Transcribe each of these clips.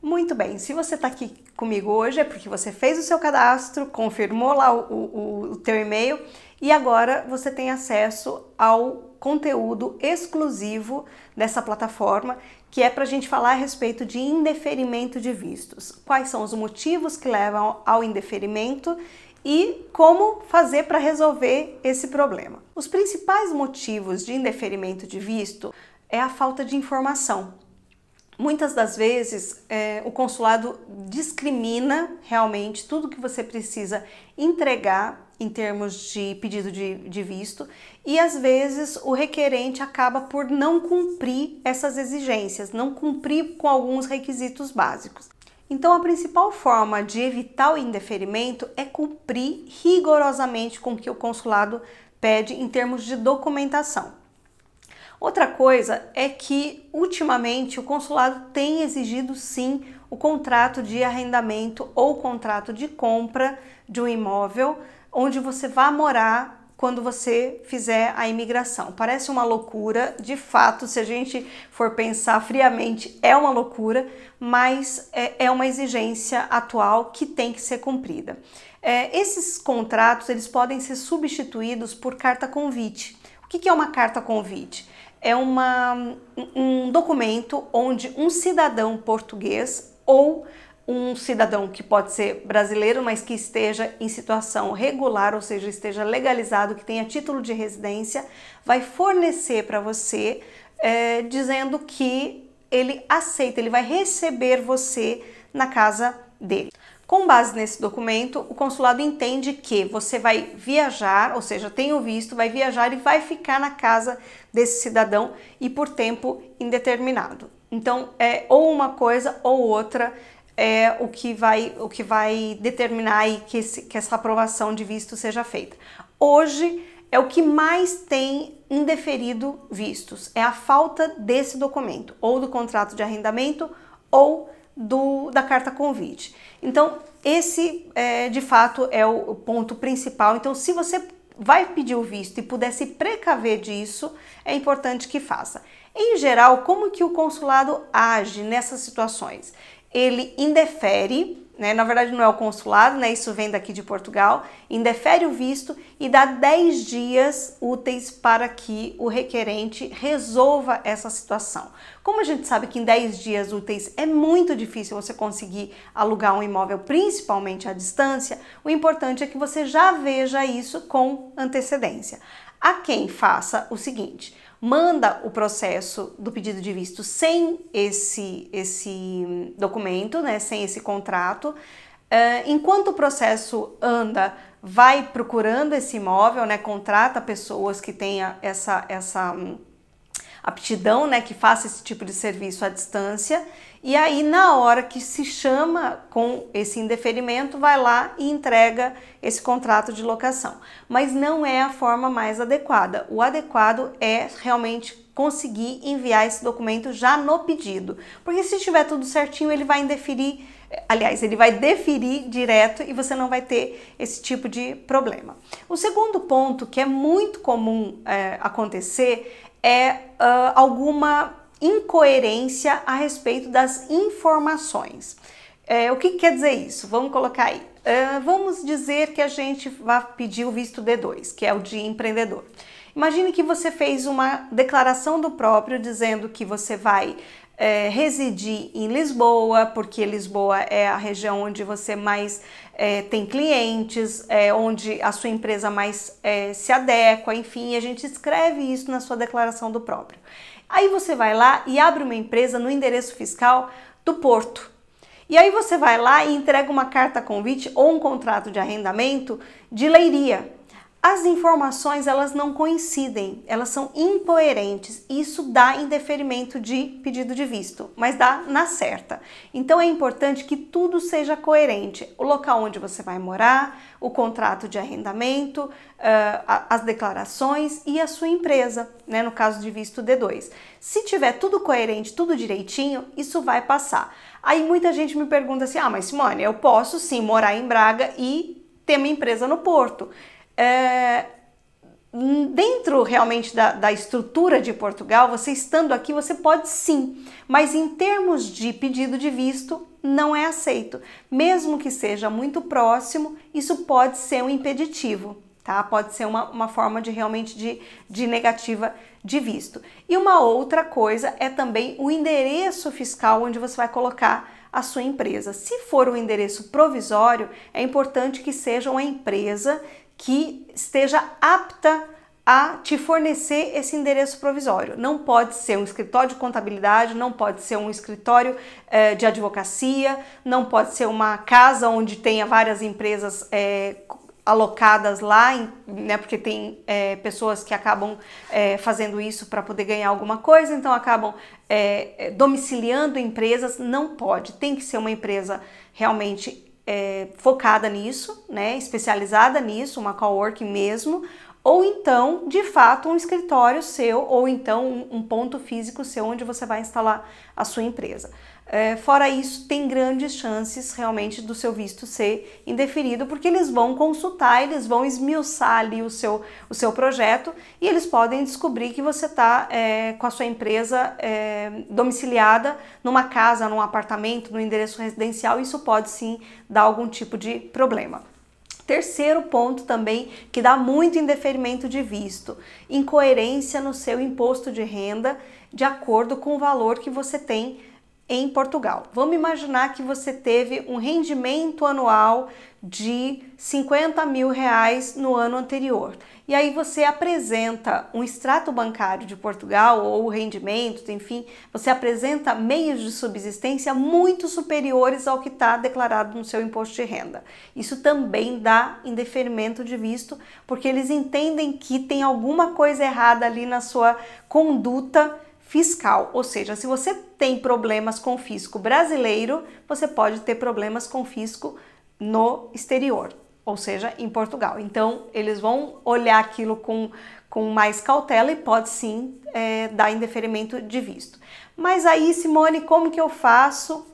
Muito bem, se você está aqui comigo hoje é porque você fez o seu cadastro, confirmou lá o, o, o teu e-mail e agora você tem acesso ao conteúdo exclusivo dessa plataforma, que é para a gente falar a respeito de indeferimento de vistos. Quais são os motivos que levam ao indeferimento e como fazer para resolver esse problema. Os principais motivos de indeferimento de visto é a falta de informação. Muitas das vezes é, o consulado discrimina realmente tudo que você precisa entregar em termos de pedido de, de, visto, e às vezes o requerente acaba por não cumprir essas exigências, não cumprir com alguns requisitos básicos. Então, a principal forma de evitar o indeferimento é cumprir rigorosamente com o que o consulado pede em termos de documentação. Outra coisa é que ultimamente o consulado tem exigido sim o contrato de arrendamento ou contrato de compra de um imóvel onde você vá morar quando você fizer a imigração. Parece uma loucura, de fato, se a gente for pensar friamente, é uma loucura, mas é, é uma exigência atual que tem que ser cumprida. É, esses contratos eles podem ser substituídos por carta convite. O que é uma carta convite? é uma, um documento onde um cidadão português ou um cidadão que pode ser brasileiro, mas que esteja em situação regular, ou seja, esteja legalizado, que tenha título de residência, vai fornecer para você é, dizendo que ele aceita, ele vai receber você na casa dele. Com base nesse documento, o consulado entende que você vai viajar, ou seja, tem o visto, vai viajar e vai ficar na casa desse cidadão e por tempo indeterminado. Então, é ou uma coisa ou outra é o que vai, o que vai determinar aí que, esse, que essa aprovação de visto seja feita. Hoje é o que mais tem indeferido vistos, é a falta desse documento, ou do contrato de arrendamento ou do, da carta convite. Então, esse é, de fato é o ponto principal. Então, se você vai pedir o visto e puder se precaver disso, é importante que faça. Em geral, como que o consulado age nessas situações? Ele indefere né? na verdade não é o consulado, né? isso vem daqui de Portugal, indefere o visto e dá 10 dias úteis para que o requerente resolva essa situação. Como a gente sabe que em 10 dias úteis é muito difícil você conseguir alugar um imóvel, principalmente à distância, o importante é que você já veja isso com antecedência. A quem faça o seguinte: manda o processo do pedido de visto sem esse, esse documento, né, sem esse contrato. Uh, enquanto o processo anda, vai procurando esse imóvel, né, contrata pessoas que tenha essa, essa hum, aptidão, né, que faça esse tipo de serviço à distância. E aí, na hora que se chama com esse indeferimento, vai lá e entrega esse contrato de locação. Mas não é a forma mais adequada. O adequado é realmente conseguir enviar esse documento já no pedido. Porque se tiver tudo certinho, ele vai indeferir, aliás, ele vai deferir direto e você não vai ter esse tipo de problema. O segundo ponto que é muito comum é, acontecer é uh, alguma incoerência a respeito das informações. É, o que, que, quer dizer isso? Vamos colocar aí. Uh, vamos dizer que a gente vai pedir o visto D2, que é o de empreendedor. Imagine que você fez uma declaração do próprio dizendo que você vai é, residir em Lisboa, porque Lisboa é a região onde você mais é, tem clientes, é, onde a sua empresa mais é, se adequa, enfim, a gente escreve isso na sua declaração do próprio. Aí você vai lá e abre uma empresa no endereço fiscal do Porto. E aí você vai lá e entrega uma carta convite ou um contrato de arrendamento de leiria as informações elas não coincidem, elas são incoerentes. Isso dá indeferimento de pedido de visto, mas dá na certa. Então é importante que tudo seja coerente: o local onde você vai morar, o contrato de arrendamento, uh, as declarações e a sua empresa, né? No caso de visto D2. Se tiver tudo coerente, tudo direitinho, isso vai passar. Aí muita gente me pergunta assim: ah, mas Simone, eu posso sim morar em Braga e ter minha empresa no Porto é, dentro realmente da, da, estrutura de Portugal, você estando aqui, você pode sim, mas em termos de pedido de visto, não é aceito. Mesmo que seja muito próximo, isso pode ser um impeditivo, tá? Pode ser uma, uma forma de realmente de, de negativa de visto. E uma outra coisa é também o endereço fiscal onde você vai colocar a sua empresa. Se for um endereço provisório, é importante que seja uma empresa que esteja apta a te fornecer esse endereço provisório. Não pode ser um escritório de contabilidade, não pode ser um escritório eh, de advocacia, não pode ser uma casa onde tenha várias empresas eh, alocadas lá, né? Porque tem é, pessoas que acabam é, fazendo isso para poder ganhar alguma coisa, então acabam é, domiciliando empresas. Não pode, tem que ser uma empresa realmente é, focada nisso, né, especializada nisso, uma coworking mesmo, ou então, de fato, um escritório seu, ou então um ponto físico seu onde você vai instalar a sua empresa. É, fora isso, tem grandes chances realmente do seu visto ser indeferido, porque eles vão consultar, eles vão esmiuçar ali o seu, o seu projeto e eles podem descobrir que você está é, com a sua empresa é, domiciliada numa casa, num apartamento, num endereço residencial. Isso pode sim dar algum tipo de problema. Terceiro ponto também que dá muito indeferimento de visto, incoerência no seu imposto de renda de acordo com o valor que você tem em Portugal. Vamos imaginar que você teve um rendimento anual de 50 mil reais no ano anterior. E aí você apresenta um extrato bancário de Portugal ou rendimento, enfim, você apresenta meios de subsistência muito superiores ao que está declarado no seu imposto de renda. Isso também dá indeferimento de visto, porque eles entendem que tem alguma coisa errada ali na sua conduta fiscal, ou seja, se você tem problemas com fisco brasileiro, você pode ter problemas com fisco no exterior, ou seja, em Portugal. Então, eles vão olhar aquilo com, com mais cautela e pode sim é, dar indeferimento de visto. Mas aí, Simone, como que eu faço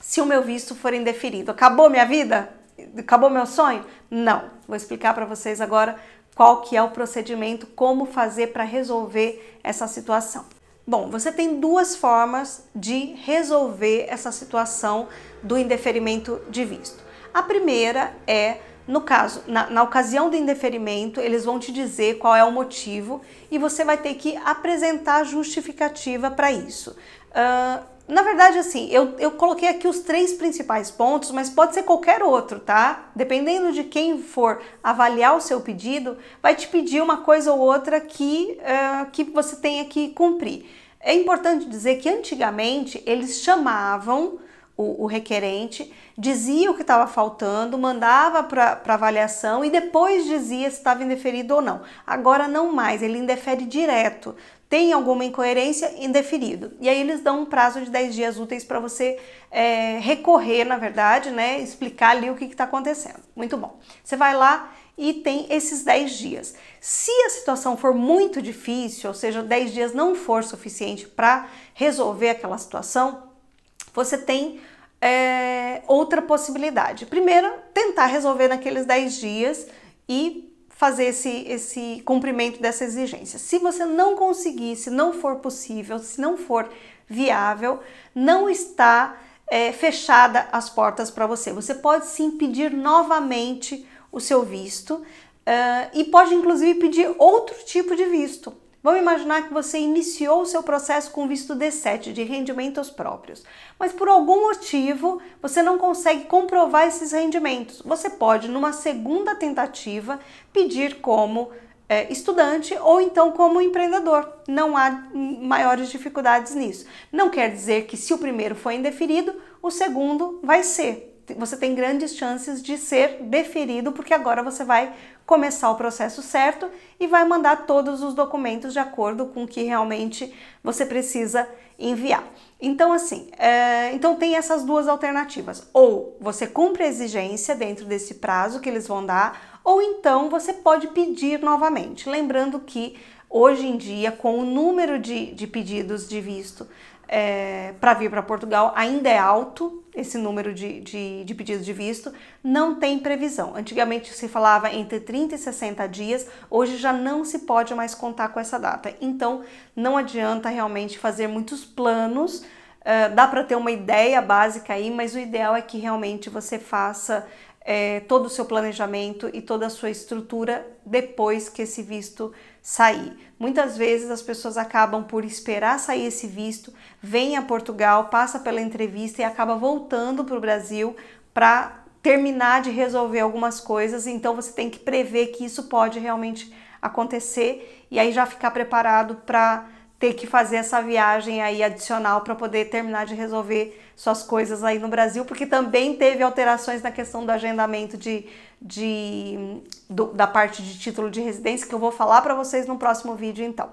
se o meu visto for indeferido? Acabou minha vida? Acabou meu sonho? Não. Vou explicar para vocês agora qual que é o procedimento, como fazer para resolver essa situação. Bom, você tem duas formas de resolver essa situação do indeferimento de visto. A primeira é, no caso, na, na, ocasião do indeferimento, eles vão te dizer qual é o motivo e você vai ter que apresentar justificativa para isso. Uh, na verdade, assim, eu, eu coloquei aqui os três principais pontos, mas pode ser qualquer outro, tá? Dependendo de quem for avaliar o seu pedido, vai te pedir uma coisa ou outra que, uh, que você tenha que cumprir. É importante dizer que antigamente eles chamavam o, o requerente, dizia o que estava faltando, mandava para avaliação e depois dizia se estava indeferido ou não. Agora não mais, ele indefere direto tem alguma incoerência, indeferido. E aí eles dão um prazo de 10 dias úteis para você é, recorrer, na verdade, né? Explicar ali o que está acontecendo. Muito bom. Você vai lá e tem esses 10 dias. Se a situação for muito difícil, ou seja, 10 dias não for suficiente para resolver aquela situação, você tem é, outra possibilidade. Primeiro, tentar resolver naqueles 10 dias e fazer esse, esse cumprimento dessa exigência. Se você não conseguir, se não for possível, se não for viável, não está é, fechada as portas para você. Você pode sim pedir novamente o seu visto uh, e pode inclusive pedir outro tipo de visto. Vamos imaginar que você iniciou o seu processo com visto D7 de rendimentos próprios, mas por algum motivo você não consegue comprovar esses rendimentos. Você pode, numa segunda tentativa, pedir como é, estudante ou então como empreendedor. Não há maiores dificuldades nisso. Não quer dizer que se o primeiro foi indeferido, o segundo vai ser você tem grandes chances de ser deferido, porque agora você vai começar o processo certo e vai mandar todos os documentos de acordo com o que realmente você precisa enviar. Então, assim, é, então tem essas duas alternativas. Ou você cumpre a exigência dentro desse prazo que eles vão dar, ou então você pode pedir novamente. Lembrando que hoje em dia, com o número de, de pedidos de visto é, para vir para Portugal ainda é alto, esse número de, de, de, pedidos de visto, não tem previsão. Antigamente se falava entre 30 e 60 dias, hoje já não se pode mais contar com essa data. Então não adianta realmente fazer muitos planos. Uh, dá para ter uma ideia básica aí, mas o ideal é que realmente você faça é, todo o seu planejamento e toda a sua estrutura depois que esse visto sair. Muitas vezes as pessoas acabam por esperar sair esse visto, vem a Portugal, passa pela entrevista e acaba voltando para o Brasil para terminar de resolver algumas coisas, então você tem que prever que isso pode realmente acontecer e aí já ficar preparado para ter que fazer essa viagem aí adicional para poder terminar de resolver suas coisas aí no Brasil, porque também teve alterações na questão do agendamento de, de do, da parte de título de residência, que eu vou falar para vocês no próximo vídeo, então.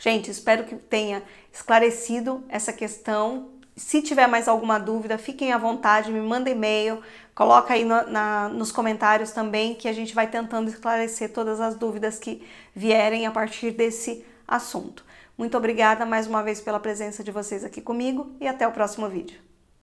Gente, espero que tenha esclarecido essa questão. Se tiver mais alguma dúvida, fiquem à vontade, me mandem e-mail, coloca aí no, na, nos comentários também, que a gente vai tentando esclarecer todas as dúvidas que vierem a partir desse assunto. Muito obrigada mais uma vez pela presença de vocês aqui comigo e até o próximo vídeo.